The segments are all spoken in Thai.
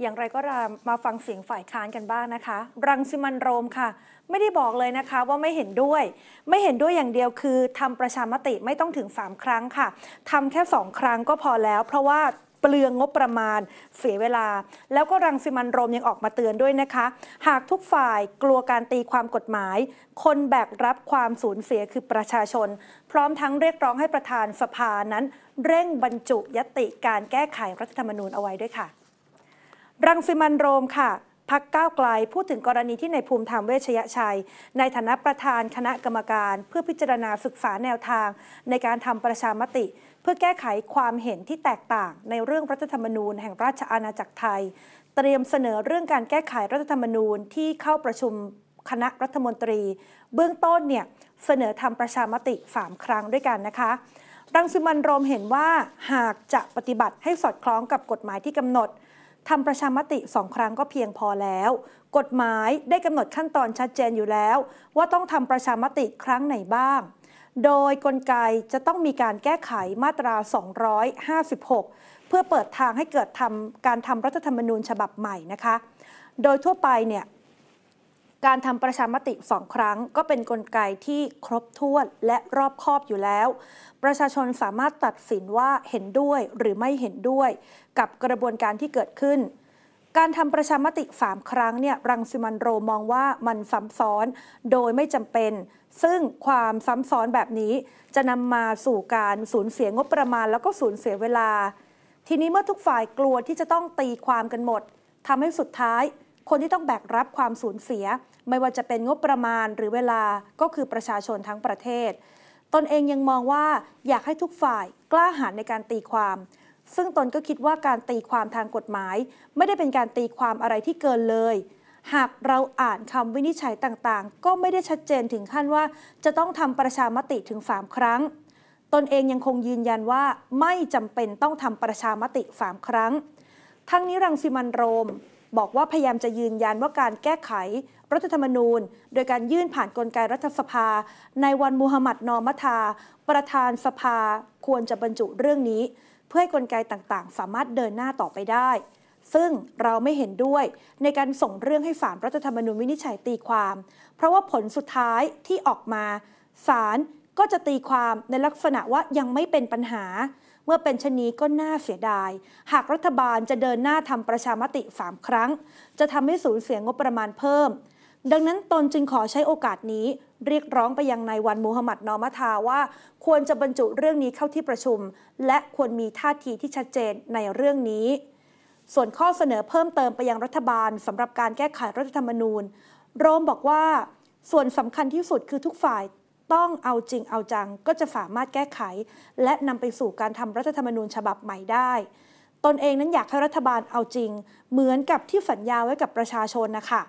อย่างไรก็รามมาฟังเสียงฝ่ายค้านกันบ้างนะคะ รังสิมันโรมค่ะ ไม่ได้บอกเลยนะคะว่าไม่เห็นด้วย ไม่เห็นด้วยอย่างเดียวคือ ทำประชามติไม่ต้องถึง3ครั้งค่ะทำแค่2ครั้งก็พอแล้ว เพราะว่าเปลืองงบประมาณ เสียเวลา แล้วก็รังสิมันโรมยังออกมาเตือนด้วยนะคะ หากทุกฝ่ายกลัวการตีความกฎหมาย คนแบกรับความสูญเสียคือประชาชน พร้อมทั้งเรียกร้องให้ประธานสภานั้น เร่งบรรจุยติการแก้ไขรัฐธรรมนูญเอาไว้ด้วยค่ะรังสิมันโรมค่ะพักก้าวไกล พูดถึงกรณีที่ในภูมิธรรมเวชยชัย ในฐานะประธานคณะกรรมการเพื่อพิจารณาศึกษาแนวทาง ในการทำประชามติ เพื่อแก้ไขความเห็นที่แตกต่าง ในเรื่องรัฐธรรมนูญแห่งราชอาณาจักรไทย เตรียมเสนอเรื่องการแก้ไขรัฐธรรมนูญที่เข้าประชุมคณะรัฐมนตรี เบื้องต้นเนี่ยเสนอทำประชามติสามครั้งด้วยกันนะคะ รังสิมันโรมเห็นว่าหากจะปฏิบัติให้สอดคล้องกับกฎหมายที่กำหนดทำประชามติสองครั้งก็เพียงพอแล้ว กฎหมายได้กำหนดขั้นตอนชัดเจนอยู่แล้ว ว่าต้องทำประชามติครั้งไหนบ้าง โดยกลไกจะต้องมีการแก้ไขมาตรา 256 เพื่อเปิดทางให้เกิดทำการทำรัฐธรรมนูญฉบับใหม่นะคะ โดยทั่วไปเนี่ยการทำประชามติสองครั้ง ก็เป็นนกลไกที่ครบถ้วนและรอบคอบอยู่แล้ว ประชาชนสามารถตัดสินว่าเห็นด้วยหรือไม่เห็นด้วย กับกระบวนการที่เกิดขึ้น การทำประชามติมครั้งเนี่ยรังสิมันโรมองว่ามันซ้ำซ้อนโดยไม่จำเป็น ซึ่งความซ้ำซ้อนแบบนี้ จะนำมาสู่การสูญเสียงบประมาณแล้วก็สูญเสียเวลา ทีนี้เมื่อทุกฝ่ายกลัวที่จะต้องตีความกันหมดทำให้สุดท้าย คนที่ต้องแบกรับความสูญเสียไม่ว่าจะเป็นงบประมาณหรือเวลาก็คือประชาชนทั้งประเทศ ตนเองยังมองว่าอยากให้ทุกฝ่ายกล้าหาญในการตีความ ซึ่งตนก็คิดว่าการตีความทางกฎหมาย ไม่ได้เป็นการตีความอะไรที่เกินเลย หากเราอ่านคำวินิจฉัยต่างๆ ก็ไม่ได้ชัดเจนถึงขั้นว่าจะต้องทำประชามติถึงสามครั้ง ตนเองยังคงยืนยันว่าไม่จำเป็นต้องทำประชามติสามครั้ง ทั้งนี้รังสิมันโรมบอกว่าพยายามจะยืนยันว่าการแก้ไขรัฐธรรมนูญ โดยการยื่นผ่านนกลไกรัฐสภา ในวันมูฮัมหมัดนอมัทา ประธานสภา ควรจะบรรจุเรื่องนี้ เพื่อให้กลไกต่างๆ สามารถเดินหน้าต่อไปได้ ซึ่งเราไม่เห็นด้วยในการส่งเรื่องให้ศาลรรัฐธรรมนูญวินิจฉัยตีความ เพราะว่าผลสุดท้ายที่ออกมา ศาลก็จะตีความในลักษณะว่ายังไม่เป็นปัญหาเมื่อเป็นชนีก็น่าเสียดาย หากรัฐบาลจะเดินหน้าทำประชามติสามครั้ง จะทำให้สูญเสียงบประมาณเพิ่ม ดังนั้นตนจึงขอใช้โอกาสนี้ เรียกร้องไปยังนายวันมูฮัมหมัดนอมัทาว่า ควรจะบรรจุเรื่องนี้เข้าที่ประชุม และควรมีท่าทีที่ชัดเจนในเรื่องนี้ ส่วนข้อเสนอเพิ่มเติมไปยังรัฐบาลสำหรับการแก้ไขรัฐธรรมนูญ โรมบอกว่า ส่วนสำคัญที่สุดคือทุกฝ่ายต้องเอาจริงเอาจังก็จะสามารถแก้ไขและนำไปสู่การทำรัฐธรรมนูญฉบับใหม่ได้ ตนเองนั้นอยากให้รัฐบาลเอาจริง เหมือนกับที่สัญญาไว้กับประชาชนนะคะ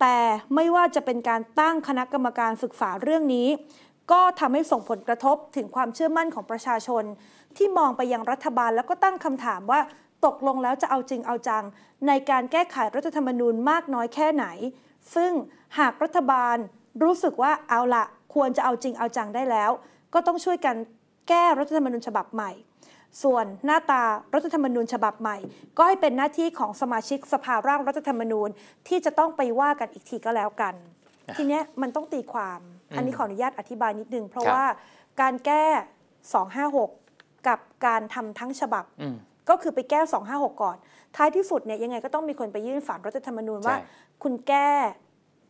แต่ไม่ว่าจะเป็นการตั้งคณะกรรมการศึกษาเรื่องนี้ ก็ทำให้ส่งผลกระทบถึงความเชื่อมั่นของประชาชน ที่มองไปยังรัฐบาลแล้วก็ตั้งคำถามว่า ตกลงแล้วจะเอาจริงเอาจัง ในการแก้ไขรัฐธรรมนูญมากน้อยแค่ไหน ซึ่งหากรัฐบาลรู้สึกว่าเอาละควรจะเอาจริงเอาจังได้แล้ว ก็ต้องช่วยกันแก้รัฐธรรมนูญฉบับใหม่ ส่วนหน้าตารัฐธรรมนูญฉบับใหม่ ก็ให้เป็นหน้าที่ของสมาชิกสภาร่างรัฐธรรมนูญที่จะต้องไปว่ากันอีกทีก็แล้วกัน ทีเนี้ยมันต้องตีความอันนี้ขออนุญาตอธิบายนิดนึงเพราะว่าการแก้256กับการทำทั้งฉบับก็คือไปแก้ 256 ก่อน ท้ายที่สุดเนี่ยยังไงก็ต้องมีคนไปยื่นฝากรัฐธรรมนูญว่า คุณแก้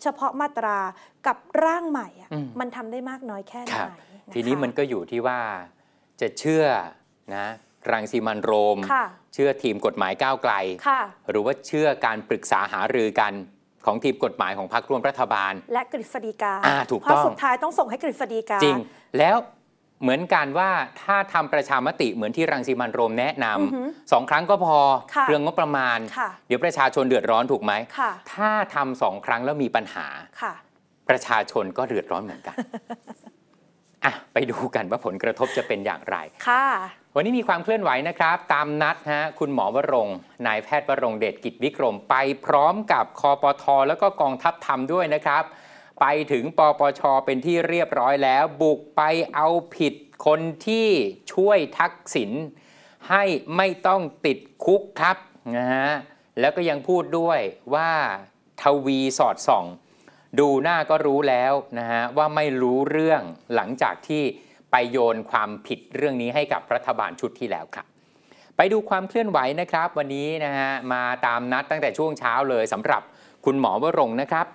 เฉพาะมาตรากับร่างใหม่อะมันทำได้มากน้อยแค่ไหนทีนี้มันก็อยู่ที่ว่าจะเชื่อนะรังสีมันโรม เชื่อทีมกฎหมายก้าวไกล หรือว่าเชื่อการปรึกษาหารือกันของทีมกฎหมายของพรรคร่วมรัฐบาล และกฤษฎีกาถูกเพต้ราะองสุดท้ายต้องส่งให้กฤษฎีกา จริงแล้วเหมือนกันว่าถ้าทำประชามติเหมือนที่รังสีมันโรมแนะนำสองครั้งก็พอเรื่องงบประมาณเดี๋ยวประชาชนเดือดร้อนถูกไหมถ้าทำสองครั้งแล้วมีปัญหาประชาชนก็เดือดร้อนเหมือนกันอ่ะ ไปดูกันว่าผลกระทบจะเป็นอย่างไรค่ะ วันนี้มีความเคลื่อนไหวนะครับ ตามนัดฮะ คุณหมอวรงนายแพทย์วรงเดชกิจวิกรมไปพร้อมกับคอปทแล้วก็กองทัพธรรมด้วยนะครับไปถึงปปชเป็นที่เรียบร้อยแล้ว บุกไปเอาผิดคนที่ช่วยทักษิณให้ไม่ต้องติดคุกครับนะฮะแล้วก็ยังพูดด้วยว่าทวีสอดส่องดูหน้าก็รู้แล้วนะฮะว่าไม่รู้เรื่องหลังจากที่ ไปโยนความผิดเรื่องนี้ให้กับรัฐบาลชุดที่แล้วครับ ไปดูความเคลื่อนไหวนะครับ วันนี้นะฮะมาตามนัดตั้งแต่ช่วงเช้าเลยสำหรับคุณหมอวรงนะครับ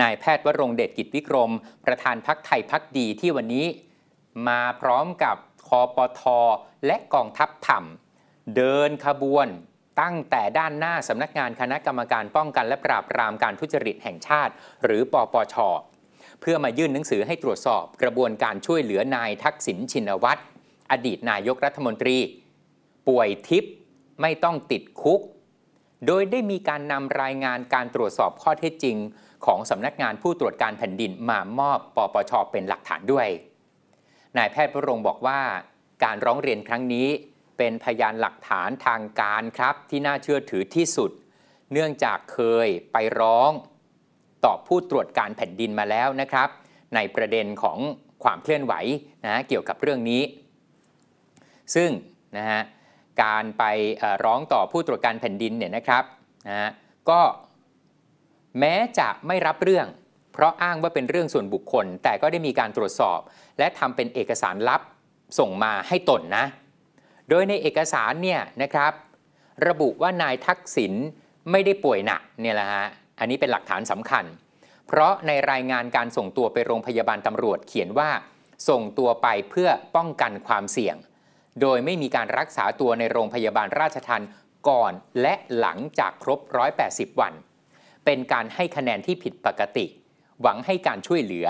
นายแพทย์วรงเดชกิจวิกรม ประธานพักไทยพักดีที่วันนี้มาพร้อมกับคอปทอและกองทัพธรรม เดินขบวน ตั้งแต่ด้านหน้าสำนักงานคณะกรรมการป้องกันและปราบปรามการทุจริตแห่งชาติ หรือปปช เพื่อมายื่นหนังสือให้ตรวจสอบกระบวนการช่วยเหลือนายทักษิณชินวัตรอดีตนายกรัฐมนตรี ป่วยทิพย์ไม่ต้องติดคุก โดยได้มีการนำรายงานการตรวจสอบข้อเท็จจริงของสำนักงานผู้ตรวจการแผ่นดินมามอบปปชเป็นหลักฐานด้วย นายแพทย์พระรงบอกว่าการร้องเรียนครั้งนี้เป็นพยานหลักฐานทางการครับที่น่าเชื่อถือที่สุด เนื่องจากเคยไปร้องต่อผู้ตรวจการแผ่นดินมาแล้วนะครับ ในประเด็นของความเคลื่อนไหวนะเกี่ยวกับเรื่องนี้ ซึ่งนะฮะการไปร้องต่อผู้ตรวจการแผ่นดินเนี่ยนะครับนะก็แม้จะไม่รับเรื่อง เพราะอ้างว่าเป็นเรื่องส่วนบุคคล แต่ก็ได้มีการตรวจสอบ และทำเป็นเอกสารลับส่งมาให้ตนนะ โดยในเอกสารเนี่ยนะครับ ระบุว่านายทักษิณไม่ได้ป่วยหนักเนี่ยแหละฮะ อันนี้เป็นหลักฐานสำคัญ เพราะในรายงานการส่งตัวไปโรงพยาบาลตำรวจเขียนว่าส่งตัวไปเพื่อป้องกันความเสี่ยง โดยไม่มีการรักษาตัวในโรงพยาบาลราชทันก่อนและหลังจากครบ180 วันเป็นการให้คะแนนที่ผิดปกติ หวังให้การช่วยเหลือ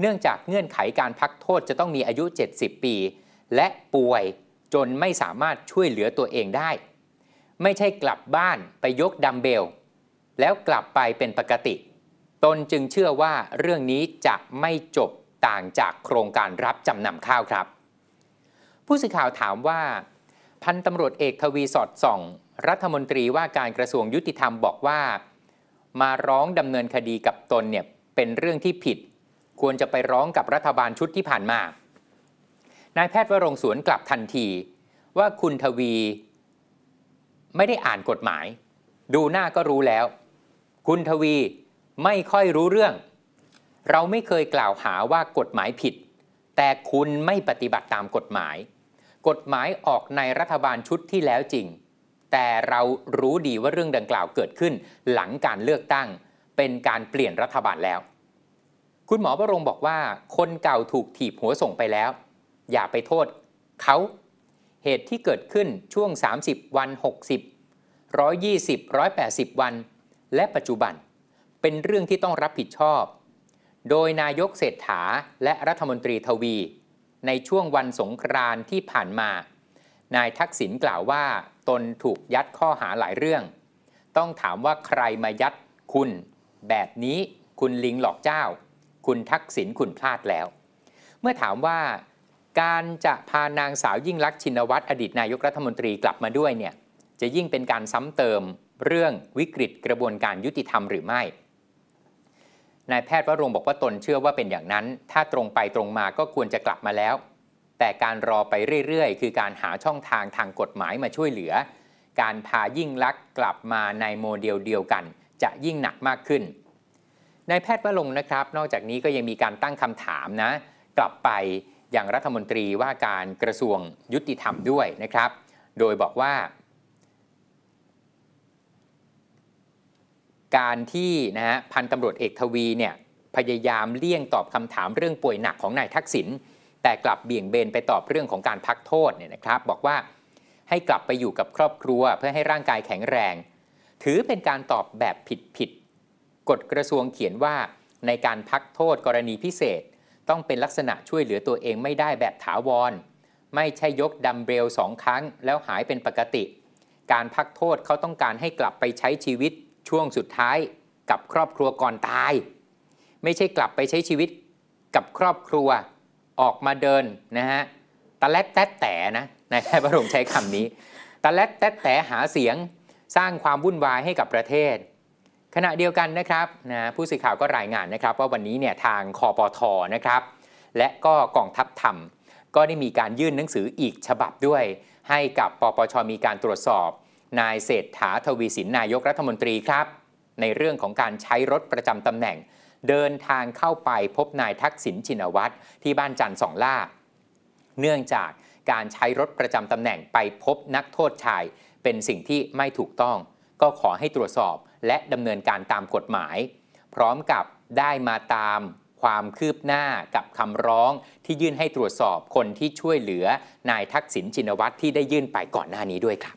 เนื่องจากเงื่อนไขการพักโทษจะต้องมีอายุ 70 ปี และป่วยจนไม่สามารถช่วยเหลือตัวเองได้ ไม่ใช่กลับบ้านไปยกดัมเบล แล้วกลับไปเป็นปกติ ตนจึงเชื่อว่าเรื่องนี้จะไม่จบต่างจากโครงการรับจำนำข้าวครับ ผู้สื่อข่าวถามว่า พันตำรวจเอกทวีสอดส่องรัฐมนตรีว่าการกระทรวงยุติธรรมบอกว่ามาร้องดำเนินคดีกับตนเนี่ยเป็นเรื่องที่ผิด ควรจะไปร้องกับรัฐบาลชุดที่ผ่านมานายแพทย์วรงสวนกลับทันที ว่าคุณทวี ไม่ได้อ่านกฎหมาย ดูหน้าก็รู้แล้ว คุณทวีไม่ค่อยรู้เรื่อง เราไม่เคยกล่าวหาว่ากฎหมายผิด แต่คุณไม่ปฏิบัติตามกฎหมาย กฎหมายออกในรัฐบาลชุดที่แล้วจริงแต่เรารู้ดีว่าเรื่องดังกล่าวเกิดขึ้นหลังการเลือกตั้งเป็นการเปลี่ยนรัฐบาลแล้ว คุณหมอประรงบอกว่าคนเก่าถูกถีบหัวส่งไปแล้ว อย่าไปโทษ เขาเหตุที่เกิดขึ้นช่วง 30 วัน 60 120 180 วัน และปัจจุบันเป็นเรื่องที่ต้องรับผิดชอบ โดยนายกเศรษฐาและรัฐมนตรีทวี ในช่วงวันสงกรานที่ผ่านมานายทักษิณกล่าวว่าตนถูกยัดข้อหาหลายเรื่อง ต้องถามว่าใครมายัดคุณแบบนี้ คุณลิงหลอกเจ้า คุณทักษิณคุณพลาดแล้ว เมื่อถามว่าการจะพานางสาวยิ่งลักษณ์ชินวัตรอดีตนายกรัฐมนตรีกลับมาด้วยเนี่ย จะยิ่งเป็นการซ้ำเติมเรื่องวิกฤตกระบวนการยุติธรรมหรือไม่ นายแพทย์วรงบอกว่าตนเชื่อว่าเป็นอย่างนั้น ถ้าตรงไปตรงมาก็ควรจะกลับมาแล้วแต่การรอไปเรื่อย ๆ คือการหาช่องทางทางกฎหมายมาช่วยเหลือ การพายิ่งลักษ์กลับมาในโมเดลเดียวกัน จะยิ่งหนักมากขึ้น นายแพทย์วรงนะครับ นอกจากนี้ก็ยังมีการตั้งคำถามนะกลับไปอย่างรัฐมนตรีว่าการกระทรวงยุติธรรมด้วยนะครับ โดยบอกว่า การที่นะฮะพันตำรวจเอกทวีเนี่ยพยายามเลี่ยงตอบคำถามเรื่องป่วยหนักของนายทักษิณแต่กลับเบี่ยงเบนไปตอบเรื่องของการพักโทษเนี่ยนะครับ บอกว่า ให้กลับไปอยู่กับครอบครัวเพื่อให้ร่างกายแข็งแรง ถือเป็นการตอบแบบผิดๆกฎกระทรวงเขียนว่า ในการพักโทษกรณีพิเศษ ต้องเป็นลักษณะช่วยเหลือตัวเองไม่ได้แบบถาวรไม่ใช่ยกดัมเบลสองครั้งแล้วหายเป็นปกติ การพักโทษเขาต้องการให้กลับไปใช้ชีวิตช่วงสุดท้ายกับครอบครัวก่อนตาย ไม่ใช่กลับไปใช้ชีวิตกับครอบครัวออกมาเดิน นะฮะ ตะแลดแต๊แต่นะนายแพทย์ประลงใช้คำนี้ ตะแลดแต๊แต่หาเสียงสร้างความวุ่นวายให้กับประเทศ ขณะเดียวกันนะครับนะผู้สื่อข่าวก็รายงานนะครับว่าวันนี้เนี่ยทางคอปทนะครับ และก็กองทัพธรรมก็ได้มีการยื่นหนังสืออีกฉบับด้วย ให้กับปปชมีการตรวจสอบ นายเศรษฐาทวีสินนายกรัฐมนตรีครับในเรื่องของการใช้รถประจำตำแหน่งเดินทางเข้าไปพบนายทักษิณชินวัตรที่บ้านจันทร์สองล่าเนื่องจากการใช้รถประจำตำแหน่งไปพบนักโทษชายเป็นสิ่งที่ไม่ถูกต้อง ก็ขอให้ตรวจสอบและดำเนินการตามกฎหมาย พร้อมกับได้มาตามความคืบหน้ากับคำร้องที่ยื่นให้ตรวจสอบคนที่ช่วยเหลือนายทักษิณชินวัตรที่ได้ยื่นไปก่อนหน้านี้ด้วยครับ